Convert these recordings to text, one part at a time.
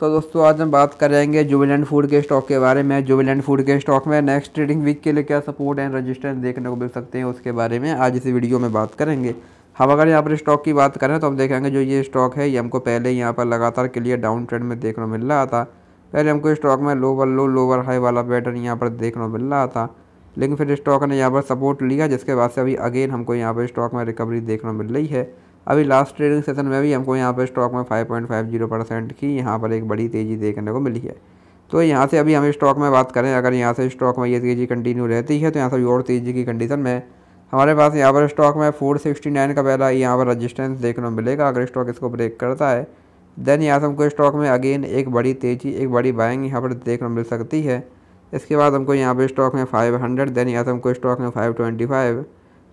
तो दोस्तों आज हम बात करेंगे जुबिलेंट फूड के स्टॉक के बारे में जुबिलेंट फूड के स्टॉक में नेक्स्ट ट्रेडिंग वीक के लिए क्या सपोर्ट एंड रजिस्ट्रेंस देखने को मिल सकते हैं उसके बारे में आज इस वीडियो में बात करेंगे हम अगर यहाँ पर स्टॉक की बात करें तो हम देखेंगे जो ये स्टॉक है ये हमको पहले यहाँ पर लगातार क्लियर डाउन ट्रेंड में देखने को मिल रहा था पहले हमको स्टॉक में लोवर लो लोवर हाई वाला पैटर्न यहाँ पर देखने को मिल रहा था लेकिन फिर स्टॉक ने यहाँ पर सपोर्ट लिया जिसके बाद से अभी अगेन हमको यहाँ पर स्टॉक में रिकवरी देखने को मिल रही है अभी लास्ट ट्रेडिंग सेशन में भी हमको यहाँ पर स्टॉक में फाइव परसेंट की यहाँ पर एक बड़ी तेज़ी देखने को मिली है तो यहाँ से अभी हम स्टॉक में बात करें अगर यहाँ से स्टॉक में ये तेज़ी कंटिन्यू रहती है तो यहाँ से और तेज़ी की कंडीशन में हमारे पास यहाँ पर स्टॉक में फोर सिक्सटी नाइन का पहला यहाँ पर रजिस्टेंस देखने को मिलेगा अगर स्टॉक इसको ब्रेक करता है देन यहाँ से हमको स्टॉक में अगेन एक बड़ी तेज़ी एक बड़ी बाइंग यहाँ पर देखने को मिल सकती है इसके बाद हमको यहाँ पर स्टॉक में फाइव हंड्रेड देन यहाँ से हमको स्टॉक में फाइव ट्वेंटी फाइव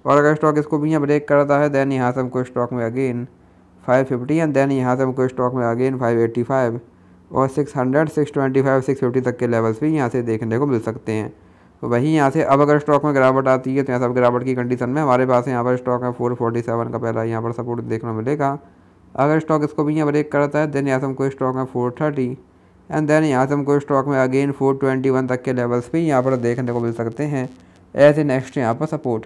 और अगर स्टॉक इसको भी यहाँ ब्रेक करता है देन यहाँ से हमको स्टॉक में अगेन 550 एंड देन यहाँ से हमको स्टॉक में अगेन 585 और 600 625 650 तक के लेवल्स भी यहाँ से देखने को मिल सकते हैं तो वहीं यहाँ से अब अगर स्टॉक में गिरावट आती है तो यहाँ सब गिरावट की कंडीशन में हमारे पास यहाँ पर स्टॉक है फोर फोर्टी सेवन का पहला यहाँ पर सपोर्ट देखने को मिलेगा अगर स्टॉक इसको भी यहाँ ब्रेक करता है देन यहाँ से हमको स्टॉक में फोर थर्टी एंड देन यहाँ से हमको स्टॉक में अगेन फोर ट्वेंटी वन तक के लेवल्स भी यहाँ पर देखने को मिल सकते हैं एज ए नेक्स्ट यहाँ पर सपोर्ट